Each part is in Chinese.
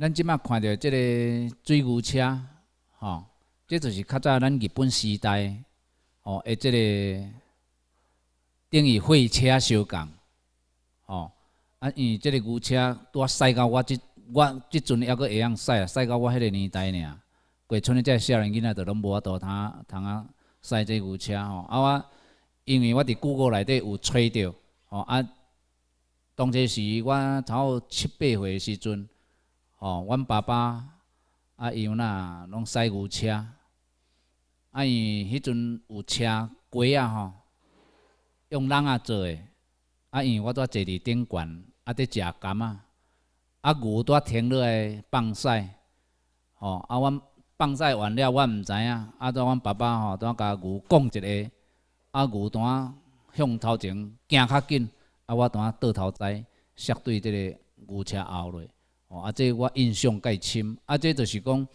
咱即马看到即个水牛车，吼，这就是较早咱日本时代，哦，诶，即个等于货车相共，吼，啊，因为即个牛车拄啊驶到我即我即阵还阁会用驶啊，驶到我迄个年代尔，过村个只少年囡仔都拢无法度通通啊，驶即牛车吼，啊，我因为我伫故歌内底有揣到，吼，啊，当时是我差不多七八岁时阵。吼，阮爸爸啊，伊有呾拢塞牛车，啊因迄阵有车，街啊吼，用人啊做诶，啊因我伫坐伫顶悬，啊伫食柑啊，啊牛伫停落来放屎，吼啊阮放屎完了，阮毋知影，啊伫阮爸爸吼，伫甲牛讲一下，啊牛拄啊向头前行较紧，啊我拄啊倒头栽，摔对即个牛车后落。哦，啊，即我印象介深，啊，即就是讲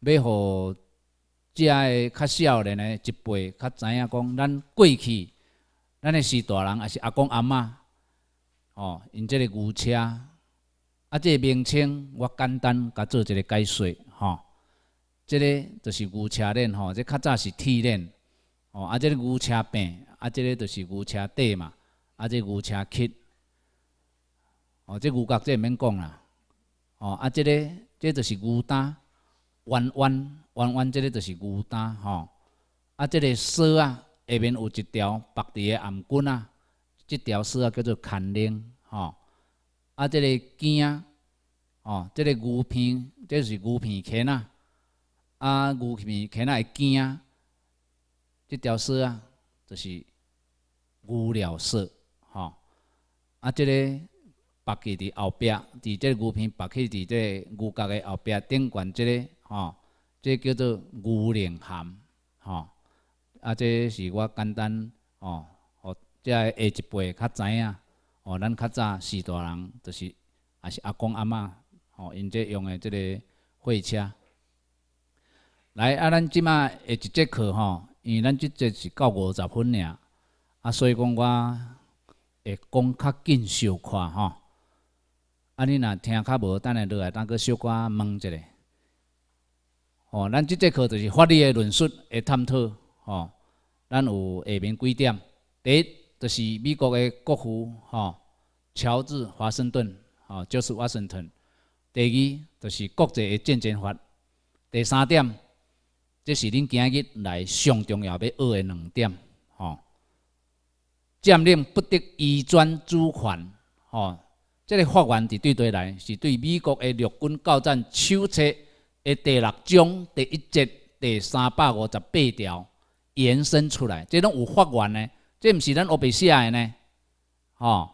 要互遮个较少年的一辈较知影讲咱过去咱的四大人也是阿公阿嬷哦，因即个牛车，啊，即名称我简单甲做一个解说，吼，即个就是牛车链，吼，即较早是铁链，哦，啊，即牛车柄，啊，即个就是牛车底嘛，啊，即牛车壳，哦，即牛角毋免讲啦。哦，啊，这个，这就是牛胆，弯弯弯弯，这个就是牛胆，吼。啊，这个蛇啊，下面有一条白底的暗棍啊，这条蛇啊叫做牵铃吼。啊，这个肩啊，哦，这个牛片，这是牛片钳啊。啊，牛片钳啊的肩啊，这条蛇啊，就是牛尿蛇，吼。啊，这个。白起伫后壁，伫个牛片白起伫个牛角的后壁，顶管即个吼，即叫做牛岭含吼。啊，即是我简单吼，哦，遮下一辈较知影，哦，咱较早四大人就是也是阿公阿嬷吼，因即用的即个货车。来啊，咱即马下一节课吼，因为咱即节是到五十分尔，啊，所以讲我会讲较紧小快吼。啊，你若听较无，等下落来当佮小寡问一下。吼，咱即节课就是法律的论述、的探讨。吼，咱有下面几点：第一，就是美国的国父，吼乔治华盛顿，哦，就是华盛顿。第二，就是国际的战争法。第三点，这是恁今日来上重要要学的两点。吼，占领不得移转主权。吼。这个法院是对对来，是对美国的陆军交战手册的第六章第一节第三百五十八条延伸出来。这拢有法院呢，这毋是咱欧白写的呢，吼。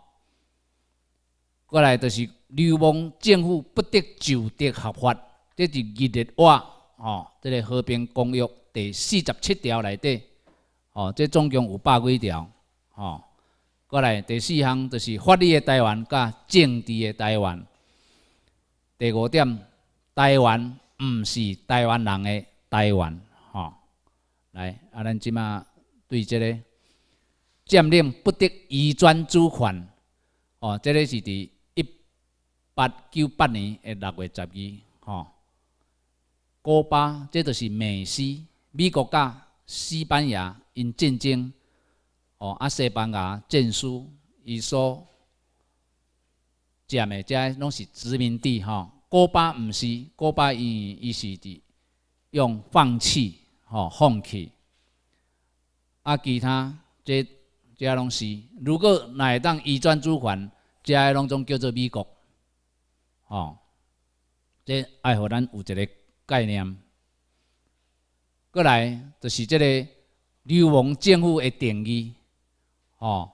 过来就是流氓政府不得就地合法，这是日日话，吼。这个和平公约第四十七条里底，哦，这总共有百几条，吼。过来，第四项就是法律的台湾甲政治的台湾。第五点，台湾毋是台湾人的台湾，吼。来，啊，咱即马对这个，占领不得移转主权，吼。这个是伫一八九八年诶六月十二，吼。哥巴，这都是美西，美国甲西班牙因战争。哦，啊，西班牙、证书、伊所食个遮拢是殖民地吼。古巴毋是古巴伊伊是指用放弃吼，放弃。啊，其他遮遮拢是，如果来当伊专主权，遮个拢总叫做美国。哦，这爱互咱有一个概念。过来就是即个流亡政府诶定义。哦，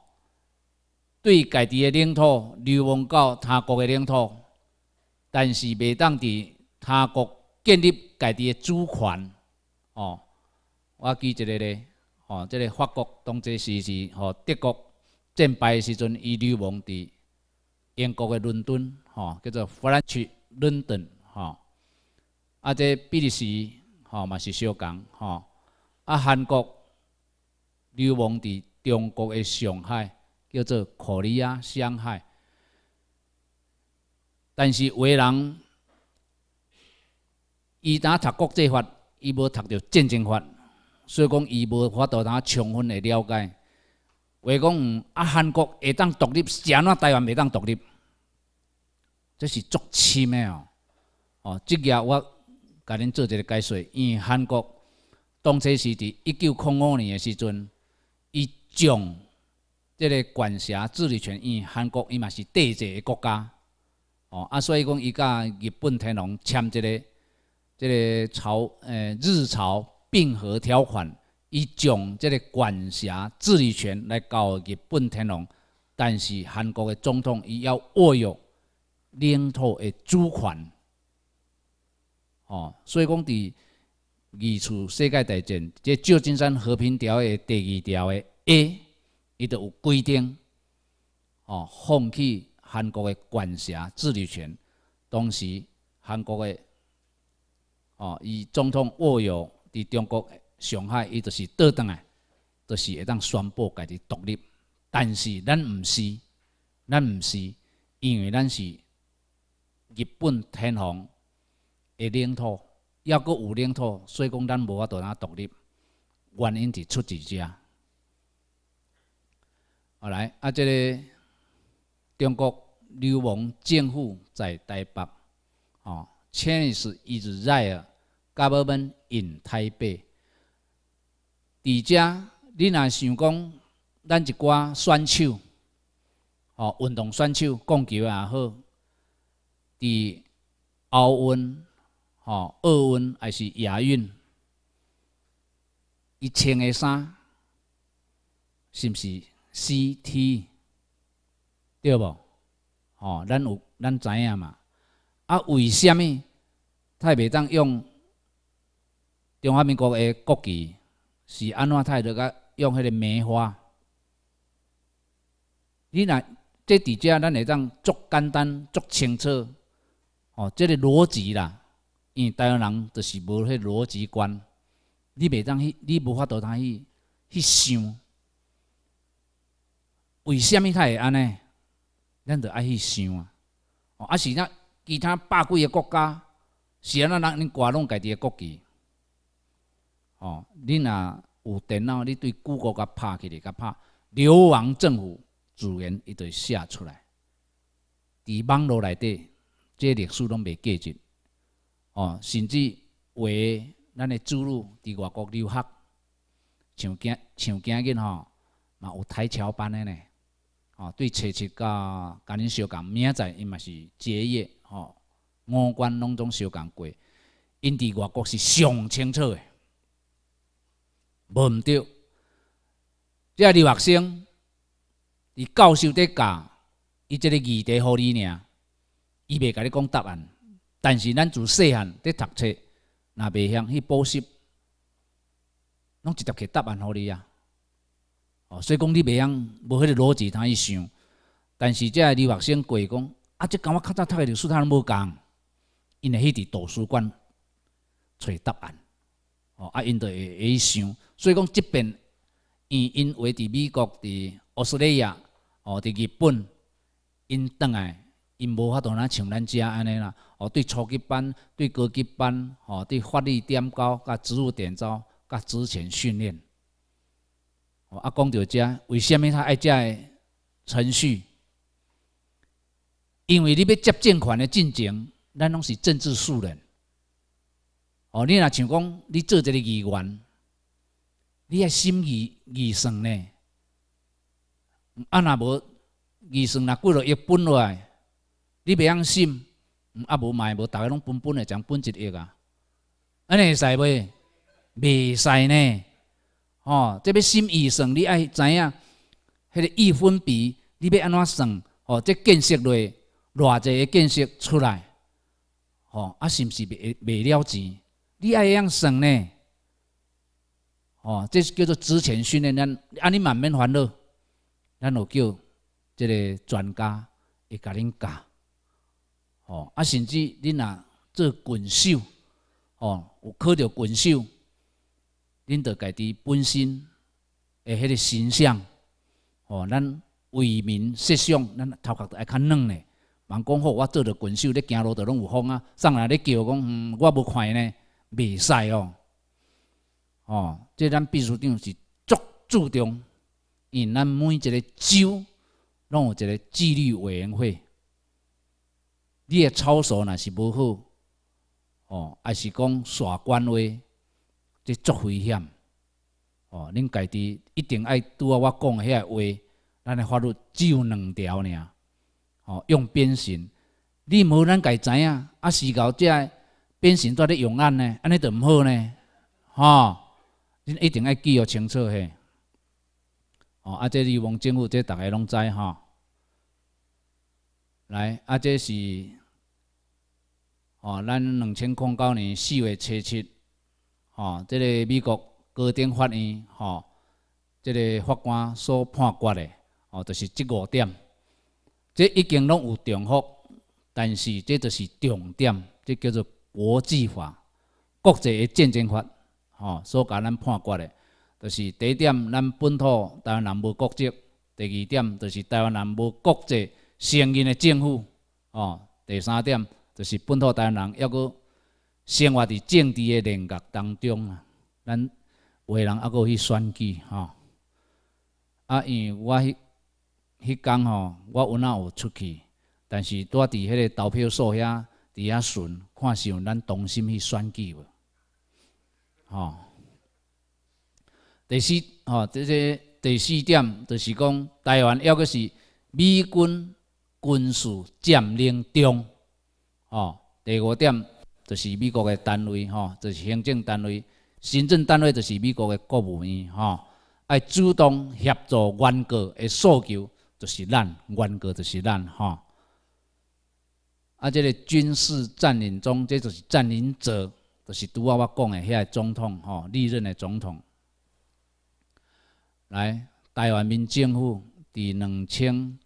对家己诶领土流亡到他国诶领土，但是未当伫他国建立家己诶主权。哦，我记一个咧，哦，即个法国当阵时是和德国战败时阵，伊流亡伫英国诶伦敦，哦，叫做 French London，啊，即比利时，哦，嘛是相共，哦，啊，韩国流亡伫。中国的上海叫做可里亚上海，但是的人伊呾读国际法，伊无读着战争法，所以讲伊无法度呾充分的了解。话讲啊，韩国会当独立，安怎台湾未当独立，这是作气咩哦？哦，即个我甲恁做一个解释，因为韩国当初是伫一九九五年的时阵，伊。将即个管辖治理权因韩国伊嘛是第一个国家哦，啊，所以讲伊甲日本天皇签一个这个朝诶日朝并合条款，伊将即个管辖治理权来交日本天皇，但是韩国个总统伊要握有领土个主权哦，所以讲伫二次世界大战即《旧金山和平条约》第二条诶 A 伊就有规定，哦，放弃韩国的管辖治理权。当时韩国的哦，伊总统沃有伫中国上海，伊就是倒顿来，就是会当宣布家己独立。但是咱毋是，咱毋是，因为咱是日本天皇的领土，抑佫有领土，所以讲咱无法度呾独立。原因是出自遮。后来，啊，这个中国流氓政府在台北，哦，Chinese is there government in Taipei。而且，你若想讲，咱一挂选手，哦，运动选手，棒球也好，伫奥运，哦，奥运还是亚运，伊穿个衫，是毋是？C T 对无？吼，咱有咱知影嘛？啊，为什么太袂当用中华民国的国旗？是安怎？太著甲用迄个梅花。你若这伫遮，咱会当足简单足清楚，吼，这个逻辑啦。因为台湾人就是无迄逻辑观，你袂当去，你无法度通去去想。为虾米他会安尼？咱就爱去想啊！哦，啊是那其他百几个国家，是啊，咱人挂弄家己的国旗。哦，恁若有电脑，你对谷歌甲拍起来，甲拍流亡政府资源一齐写出来。伫网络内底，这历史拢袂过入。哦，甚至的咱的子女伫外国留学，像今像今日吼，嘛有台侨班的呢。哦，对，查册甲甲恁相共，明仔载因嘛是结业，吼，五官拢总相共过，因伫外国是上清楚的，无毋对。即个留学生，伊教授伫教，伊即个议题互你尔，伊袂甲你讲答案，但是咱自细汉伫读册，若袂向去补习，拢直接给答案互你啊。哦，所以讲你袂用无迄个逻辑，通去想。但是即个留学生过讲，啊，即感觉较早读的书他拢无共，因为迄伫图书馆找答案。哦，啊，因着会会去想。所以讲即边，因因为伫美国伫澳大利亚，哦，伫日本，因倒来，因无法度若像咱遮安尼啦。哦，对初级班，对高级班，哦，对法律点教、甲植务点招、甲职前训练。哦，阿讲着遮，为什物他爱的程序？因为你要接政款的进程，咱拢是政治素人。哦，你若想讲你做一个议员，你爱心议预算呢？啊，若无预算若过了要分落来，你袂用心。啊，无卖无，逐个拢分分来，将分一亿啊。安尼会使袂？袂使呢？哦，即要心预算，你爱知影迄个一分币，你要安怎算？哦，即建设类，偌济个建设出来？哦，啊，是毋是袂袂了钱？你爱怎样算呢？哦，即叫做之前训练，咱安尼慢慢烦恼，咱就叫即个专家会甲恁教。哦，啊，甚至恁若做滚绣，哦，有考着滚绣。恁着家己本身，诶，迄个形象，哦，咱为民设想，咱头壳着爱较软咧。茫讲吼，我做着群手咧，走路着拢有风啊。上来咧叫讲，嗯，我看快呢，袂使哦。哦，即咱秘书长是足注重，因咱每一个州拢有一个纪律委员会。你诶操守若是无好，哦，还是讲耍官威。即足危险，哦，恁家己一定爱拄啊！我讲遐话，咱的法律只有两条尔，哦，用变刑，你无咱家知啊，啊，事后者变刑在咧用案呢，安尼都毋好呢，吼，恁一定要记哦清楚嘿。哦，啊，即希王政府即大家拢知吼。来，啊，即是，哦，咱两千零九年四月七七。哦，这个美国高等法院，吼，这个法官所判决的，哦，就是这五点，这已经拢有重复，但是这就是重点，这叫做国际法，国际的战争法，吼，所甲咱判决的，就是第一点，咱本土台湾人无国籍，第二点，就是台湾人无国际承认的政府，哦，第三点，就是本土台湾人要阁。生活伫政治诶领域当中啊，咱华人还阁去选举吼。啊，因为我迄迄工吼，我有那有出去，但是住伫迄个投票所遐伫遐巡，看是有咱动心去选举无？吼。第四吼，这个第四点就是讲，台湾犹阁是美军军事占领中。吼，第五点。就是美国的单位，吼，就是行政单位。行政单位就是美国的国务院，吼，爱主动协助原告的诉求，就是咱，原告就是咱，吼。啊，即个军事占领中，即就是占领者，就是拄啊，我讲的遐个总统，吼，历任的总统。来，台湾民政府伫两千，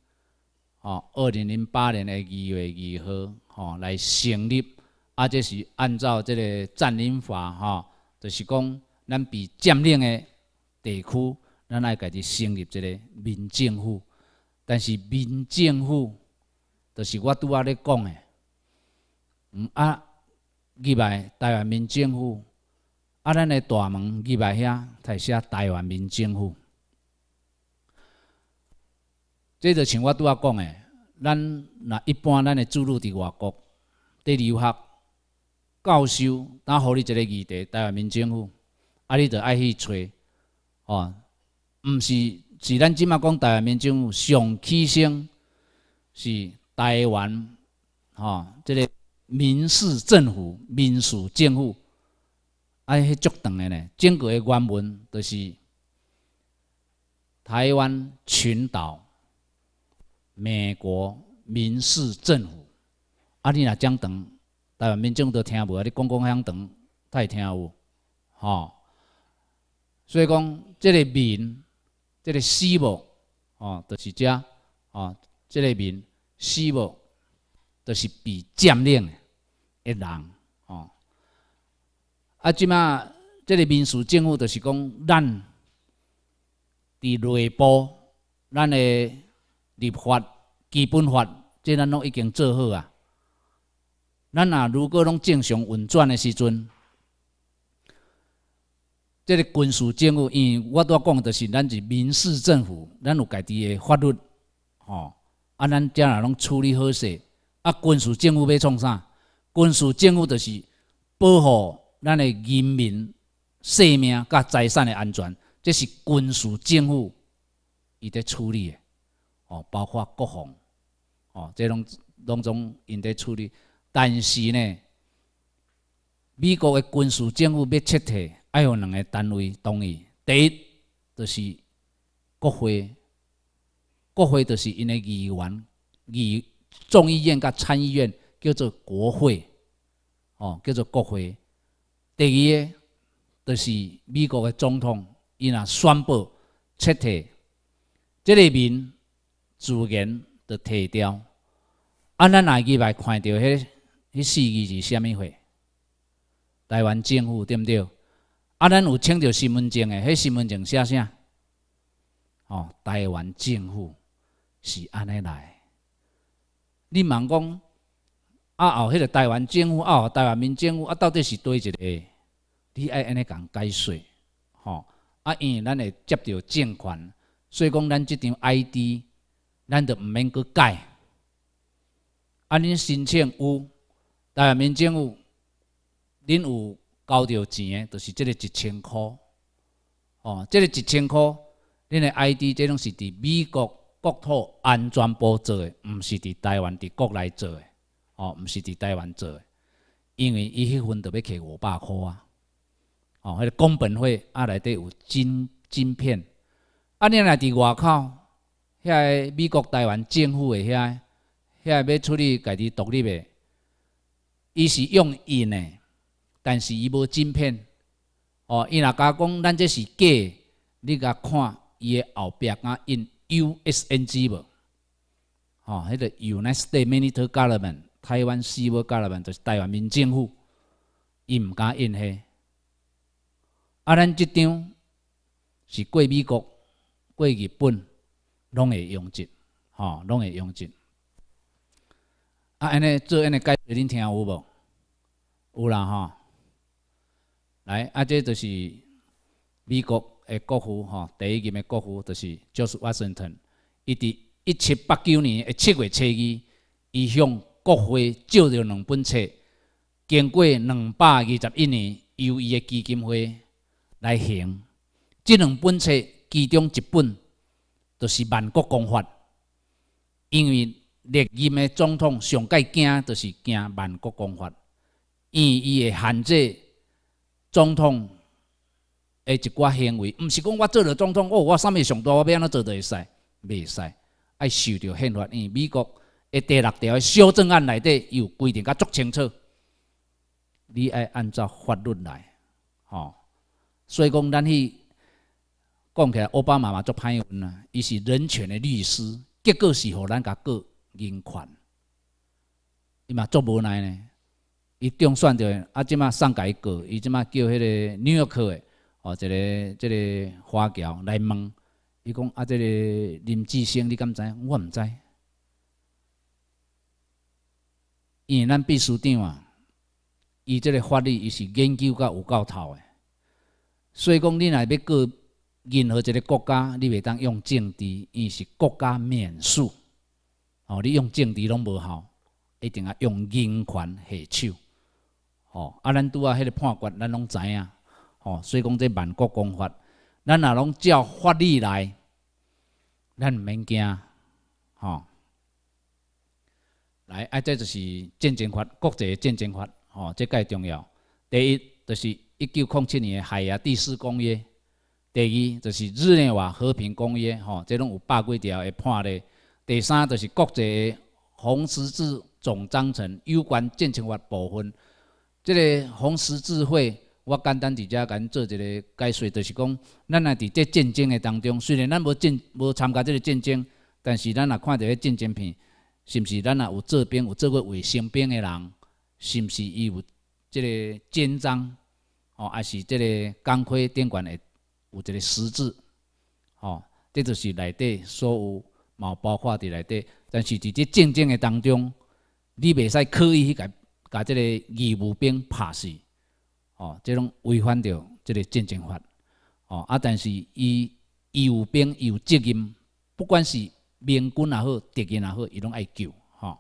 吼，二零零八年的二月二号，吼，来成立。啊，这是按照这个占领法，哈，就是讲咱被占领的地区，咱来家己成立这个民政府。但是民政府，就是我拄仔咧讲的，嗯啊，入来台湾民政府，啊，咱的大门入来遐，台下台湾民政府。这就像我拄仔讲的，咱若一般，咱的注入伫外国，伫留学。教授，当给你一个议题，台湾民政府，啊，你著爱去找，哦，毋是，是咱即马讲台湾民政府上起先，是台湾，哦，即个民事政府、民事政府，啊，迄足长的呢，整个的原文都是台湾群岛，美国民事政府，啊，你若将等。台湾民众都听无，啊，你讲讲香长，他听有，吼。所以讲，这个民，这个事务，吼，就是遮吼，这个民事务，就是被占领的人，吼。啊，即马，即个民主政府，就是讲，咱，伫内部，咱的立法、基本法，即咱拢已经做好啊。咱啊，如果拢正常运转的时阵，即个军事政府，因为我拄仔讲的是咱是民事政府，咱有家己的法律，吼，啊，咱将来拢处理好势。啊，军事政府要创啥？军事政府就是保护咱的人民生命佮财产的安全，这是军事政府伊在处理的，哦，包括国防，哦，即拢拢总伊在处理。但是呢，美国的军事政府要撤退，要有两个单位同意。第一，就是国会，国会就是因为议员，议众议院甲参议院叫做国会，哦，叫做国会。第二，就是美国的总统，伊若宣布撤退，即个面自然就退掉。啊，咱来去来看到迄？迄四字是虾物货？台湾政府对毋对？啊，咱有请到身份证诶，迄身份证写啥？哦，台湾政府是安尼来。你茫讲啊，后迄个台湾政府啊，台湾民政府啊，到底是对一个，你爱安尼讲解释，吼啊，因为咱会接到捐款，所以讲咱即张 ID，咱就毋免去改。啊，恁申请有。台湾民政府，恁有交着钱个，就是这个一千块。哦，这个一千块，恁的 I D 即种是伫美国国土安全部做的，毋是伫台湾伫国内做的。哦，毋是伫台湾做的，因为伊迄份得要摕五百块啊。哦，迄个工本费啊里底有晶晶片，啊你若伫外口，遐个美国、台湾政府的遐个，遐个要处理家己独立的。伊是用印的，但是伊无镜片。哦，伊若甲讲咱这是假，你甲看伊的后壁啊印 U.S.N.G 无？哦，迄个 United States Government，台湾西部 Government 就是台湾民政府，伊毋敢印迄、个。啊，咱即张是过美国、过日本，拢会用印，哦，拢会用印。啊，安尼做安尼解释，恁听有无？有啦，吼。来，啊，这就是美国诶国父，吼，第一任诶国父，就是乔治华盛顿。伊伫一七八九年诶七月初二，伊向国会借着两本册，经过两百二十一年，由伊诶基金会来行。即两本册其中一本，就是《万国公法》，因为。历任的总统上介惊，就是惊万国公法，因伊会限制总统的一寡行为，毋是讲我做了总统，哦，我啥物上大，我安怎做就会使，袂使，爱受着宪法。因为美国的第六条修正案内底有规定较足清楚，你爱按照法律来，吼。所以讲咱去讲起来，奥巴马嘛足歹运啊，伊是人权的律师，结果是互咱甲过。银权，伊嘛足无奈呢。伊中选着，啊，即马甲伊过。伊即马叫迄个纽约客的，哦，一个、一个华侨来问。伊讲啊，这个林志兴，你敢知？我毋知。因为咱秘书长啊，伊即个法律伊是研究到有够透诶。所以讲，你若要过任何一个国家，你袂当用政治，伊是国家免税。哦，你用政治拢无效，一定要用人权下手。哦，啊，咱拄啊，迄个判决咱拢知影。哦，所以讲这万国公法，咱若拢照法律来，咱毋免惊。哦，来，啊，这就是战争法，国际战争法。哦，这个重要。第一，就是一九零七年《海牙第四公约》；，第二，就是《日内瓦和平公约》。哦，这拢有百几条的判例。第三就是国际红十字总章程有关政策法部分。这个红十字会，我简单伫遮共做一个解说，就是讲，咱若伫即战争个当中，虽然咱无战无参加即个战争，但是咱若看到迄战争片，是毋是咱若有做兵有做过为兵的人，是毋是伊有即个肩章，哦，也是即个钢盔、电管个有一个十字，哦，这就是内底所有。嘛，包括伫内底，但是伫这战争的当中，你袂使刻意去甲甲即个义务兵拍死，哦，即种违反着即个战争法，哦，啊，但是伊义务兵有责任，不管是民军也好，敌人也好，伊拢爱救，哦。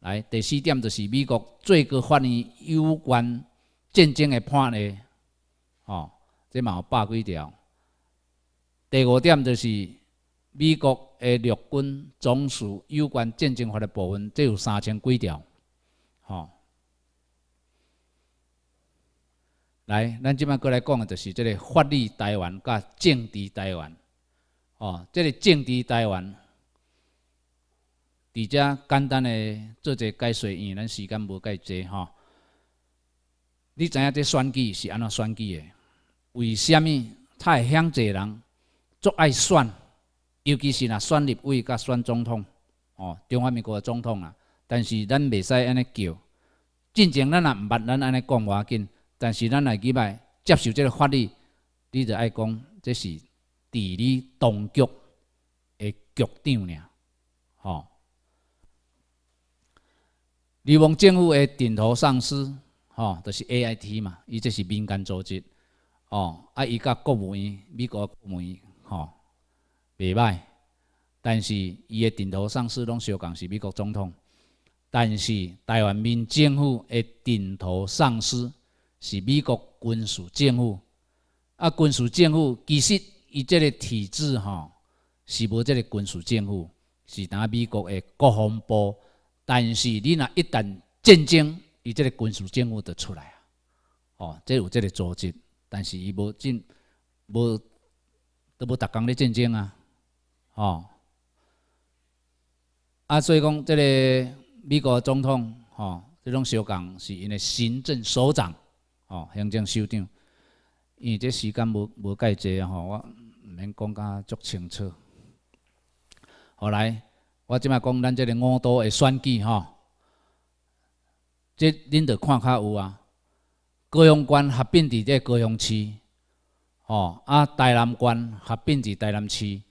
来，第四点就是美国最高法院有关战争的判例，哦，这嘛有百几条。第五点就是。美国的陆军总署有关战争法的部分，只有三千几条。吼，来，咱即摆过来讲的，就是这个法律台湾甲政治台湾。哦，这个政治台湾，伫遮简单的做一个解说，因咱时间无介济吼。你知影这选举是安怎选举的？为虾米太乡里人足爱选？尤其是呐，选立委、甲选总统，哦，中华民国的总统啊。但是咱袂使安尼叫，正常咱也毋捌，咱安尼讲话紧。但是咱来几摆接受这个法律，你就爱讲，这是地理当局的局长俩，吼。你望政府的顶头上司，吼，就是 AIT 嘛，伊这是民间组织，哦，啊，伊甲国务院、美国国务院，吼。袂歹，但是伊个顶头上司拢相共是美国总统。但是台湾民政府个顶头上司是美国军事政府。啊，军事政府其实伊即个体制吼，是无即个军事政府，是呾美国个国防部。但是你若一旦战争，伊即个军事政府就出来啊。哦，即有即个组织，但是伊无进无都无逐工咧战争啊。哦，啊，所以讲，即个美国总统，吼，即种相共是因为行政首长，吼，行政首长。因为即时间无无介济啊，吼，我毋免讲甲足清楚。好来，我即摆讲咱即个五都的选举，吼，即恁着看较有啊。高雄县合并伫即高雄市，吼，啊，台南县合并伫台南市。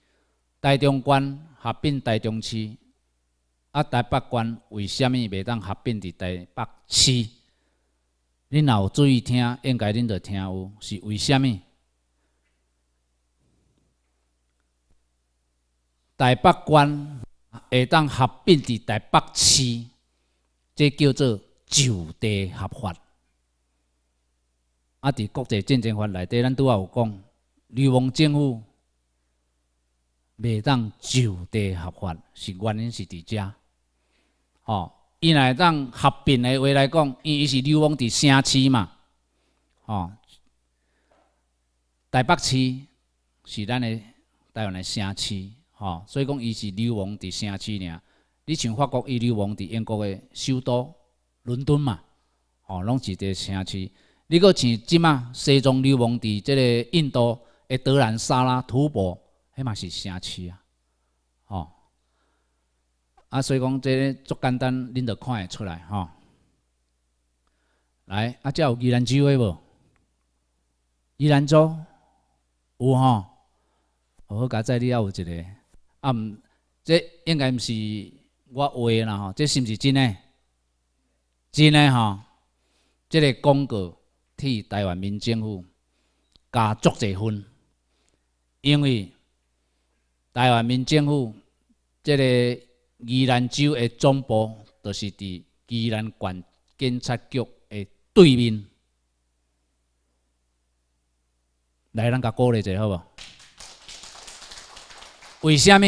大中县合并大中市，啊，台北县为虾米袂当合并伫台北市？恁若有注意听，应该恁著听有是为虾米台北县会当合并伫台北市，这叫做就地合法。啊，伫国际竞争法内底，咱拄仔有讲，流氓政府。袂当就地合法是原因是伫遮，吼，伊来当合并诶话来讲，伊伊是流亡伫城市嘛，吼，台北市是咱诶台湾诶城市，吼，所以讲伊是流亡伫城市尔。你像法国伊流亡伫英国诶首都伦敦嘛，吼，拢是伫城市。你阁像即卖西藏流亡伫即个印度诶德兰萨拉吐蕃。迄嘛是城市啊，吼！啊，所以讲这足简单，恁着看会出来吼。来，啊，遮有伊兰州诶无？伊兰州有吼。好好加载，你还有一个啊？毋，这应该毋是我画的啦吼。这是不是真的？真的吼。这个广告替台湾民政府加足侪分，因为。台湾民政府即个宜兰州的总部，就是伫宜兰县警察局的对面。来，咱甲鼓励一下，好无？为什么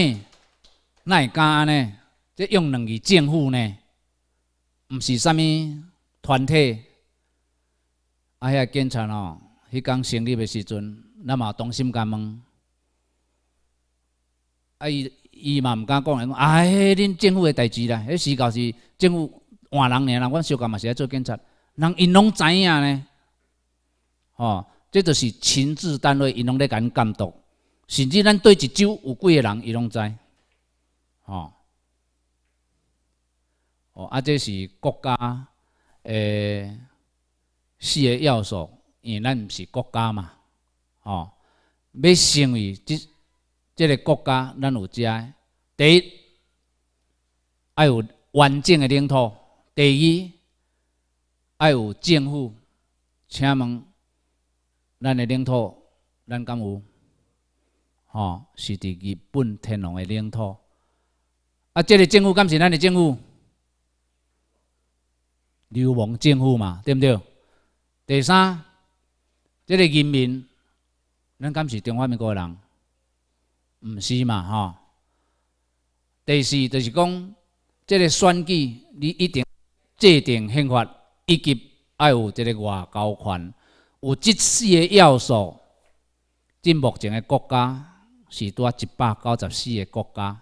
那会敢安尼？这用两个政府呢？毋是啥物团体？啊，遐警察哦，迄工成立的时阵，咱嘛同心共问。啊！伊伊嘛毋敢讲，讲啊！迄恁政府诶代志啦，迄时到是政府换人尔，啦，阮小刚嘛是爱做警察，人因拢知影咧，吼！即就是亲自单位，因拢咧甲你监督，甚至咱对一周有几个人，伊拢知，吼！哦啊，这是国家诶四个要素，因咱毋是国家嘛，吼！要成为即。这个国家咱有遮第一，要有完整的领土；第二，要有政府。请问，咱的领土咱敢有？吼，是伫日本天皇的领土。啊，这个政府敢是咱的政府？流氓政府嘛，对不对？第三，这个人民，咱敢是中华民国的人？毋是嘛，吼！第四就是讲，这个选举，你一定制定宪法，以及爱有即个外交权，有即四个要素。即目前的国家是多一百九十四个国家，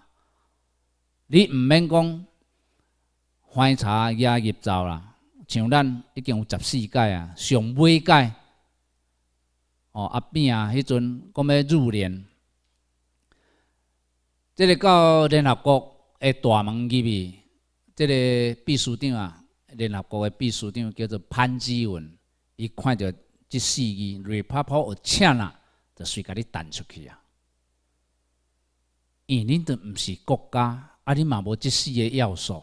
你毋免讲，反差、亚逆潮啦，像咱已经有十四届啊，上尾届，哦啊扁啊，迄阵讲要入联。即个到联合国的大门入去，即个秘书长啊，联合国的秘书长叫做潘基文。伊看到即四个雷啪啪，有请啊，就随家你弹出去啊！伊恁都毋是国家，啊，你嘛无即四个要素，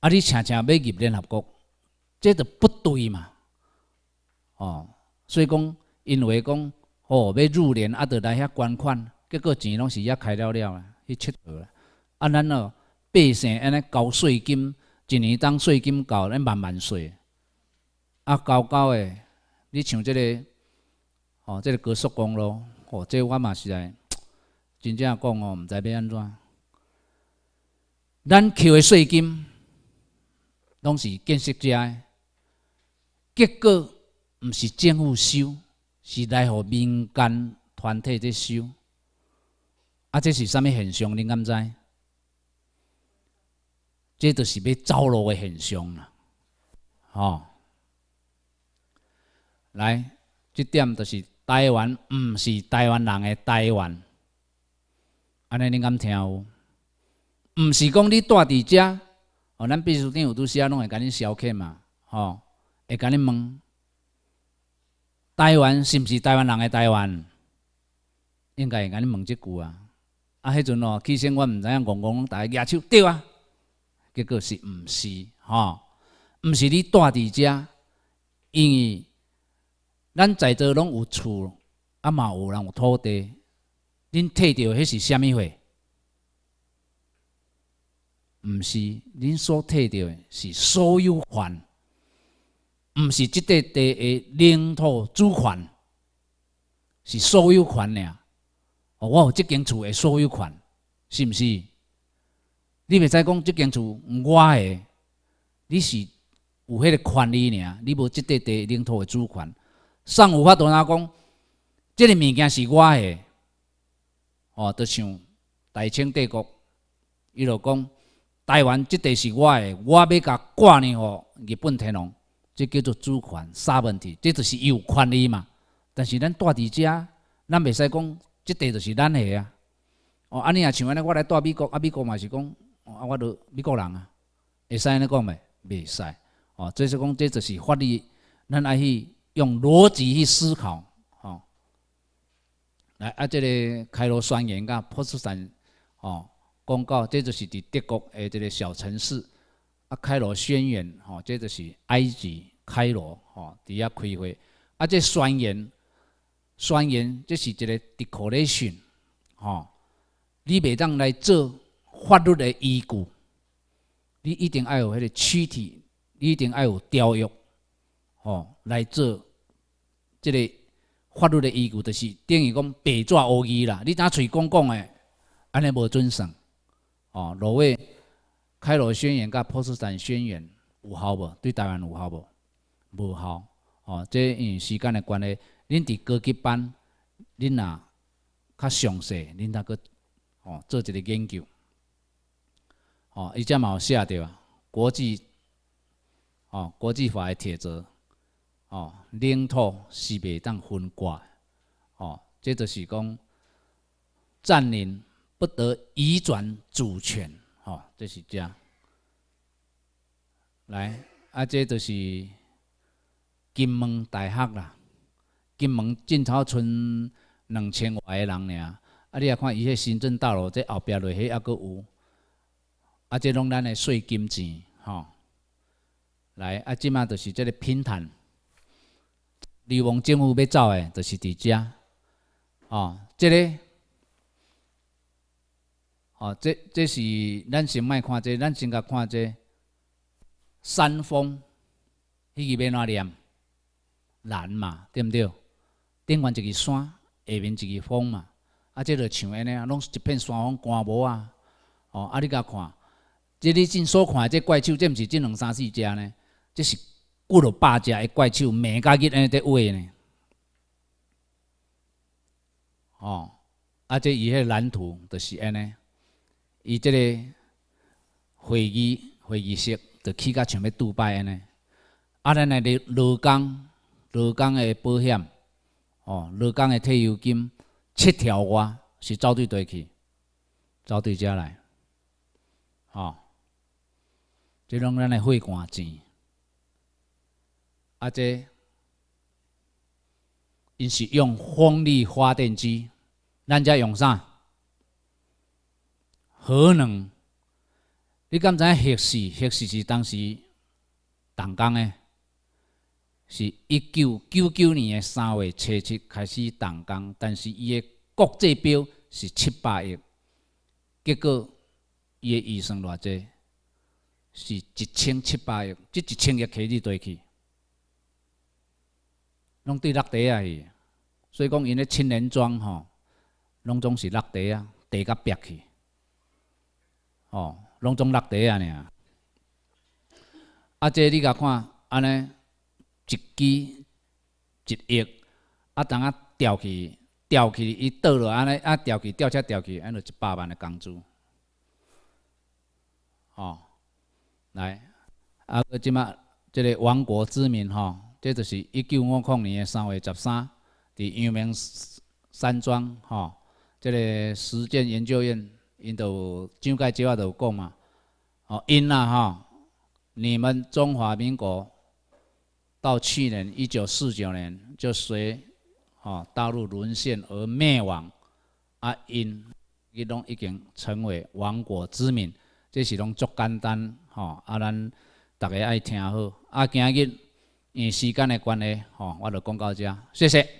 啊，你恰恰欲入联合国，即都不对嘛！哦，所以讲，因为讲哦，欲入联，啊，着来遐捐款。结果钱拢是也开了了啊，去佚佗啦！啊，咱咯，百姓安尼交税金，一年当税金交，安慢慢税。啊，交交诶，你像即个，哦，即个高速公路，哦，这我嘛是来，真正讲哦，毋知要安怎。咱扣诶税金，拢是建设者诶，结果毋是政府收，是来互民间团体伫收。啊，这是甚物现象？你敢知？这著是要走路的现象啦，吼！来，这点就是台湾，毋是台湾人的台湾。安尼，你敢听有？毋是讲你住伫遮，哦，咱秘书厅有拄时啊，拢会甲你消遣嘛，吼，会甲你问，台湾是毋是台湾人的台湾？应该会甲你问即句啊。啊，迄阵哦，起先我毋知影戆戆，大家举手对啊，结果是毋是吼？毋是你住伫遮，因为咱在座拢有厝，啊嘛有人有土地，恁摕着迄是虾物货？毋是，恁所摕的是所有权，毋是即块地的领土主权，是所有权俩。哦，我有即间厝的所有权，是毋是？你袂使讲即间厝我的，你是有迄个权利尔，你无即块地领土的主权。尚有法度哪讲，这个物件是我的，哦，就像大清帝国，伊就讲台湾即块是我的，我要甲割让哦，日本天皇，即叫做主权，啥问题？即就是有权利嘛。但是咱大伫遮，咱袂使讲。即地就是咱的啊，哦，安尼也像安尼，我来带美国，啊，美国嘛是讲，啊，我做美国人啊，会使安尼讲袂？袂使，哦，即是讲，即就是法律，咱爱去用逻辑去思考，吼。来，啊，这个开罗宣言甲波士顿，哦，公告，即就是伫德国诶，这个小城市，啊，开罗宣言，吼，即就是埃及开罗，吼，伫遐开会，啊，即宣言。宣言，这是一个 declaration，吼，你袂当来做法律的依据，你一定要有迄个躯体，你一定要有条约，吼，来做即个法律的依据，就是等于讲白纸黑字啦。你今嘴讲讲的，安尼无准省。哦，落尾开罗宣言甲波茨坦宣言有效无？对台湾有效无？无效。哦，这因时间的关系。恁伫高级班，恁若较详细，恁那个哦做一个研究，哦，伊即嘛有写着啊，国际哦国际法诶铁则，哦领土是袂当分割，哦这就是讲占领不得移转主权，哦即是遮，来啊，即就是金门大学啦。金门晋头村两千外个人尔，啊！你啊看伊迄行政大楼在后壁落去还阁有，啊！即拢咱的税金钱，吼！来啊！即嘛就是即个平坦，流氓政府要走诶，就是伫遮，吼！即个，吼！这这是咱先莫看这，咱先甲看这山峰，迄个要怎念？难嘛，对毋对？顶悬一个山，下面一个峰嘛，啊，即着像安尼啊，拢一片山峰干无啊，哦，啊，你甲看，即你正所看即怪兽，即毋是即两三四只呢，即是几了百只的怪兽，每甲日安尼伫画呢，哦，啊，即伊迄蓝图着是安尼，伊即个会议会议室着起甲像欲杜拜安尼，啊，咱来个罗岗罗岗的保险。哦，罗工的退休金七条外是走对地去，走对遮来。哦，这拢咱的血汗钱。啊这，因是用风力发电机，咱遮用啥？核能。你敢知核是核是是当时，同工的。是一九九九年诶三月初七开始动工，但是伊诶国际标是七百亿，结果伊诶预算偌济，是一千七百亿，即一千亿摕去对去，拢对落地啊去，所以讲因咧青年庄吼，拢总是落地啊，地甲白去，哦，拢总落地啊尔，啊，即你甲看安尼。一支一亿，啊，当啊调去调去，伊倒落安尼，啊调去调车调去，安尼一百万的工资，吼，来，啊，即马即个亡国之民吼，即就是一九五五年三月十三，伫阳明山庄吼，即个实践研究院，因就蒋介石啊有讲嘛，哦，因啦吼，你们中华民国。到去年一九四九年，就随，哦大陆沦陷而灭亡。啊，因，伊拢已经成为亡国之民，这是拢足简单，吼啊咱，大家爱听好。啊，今日因时间的关系，吼我就讲到这，谢谢。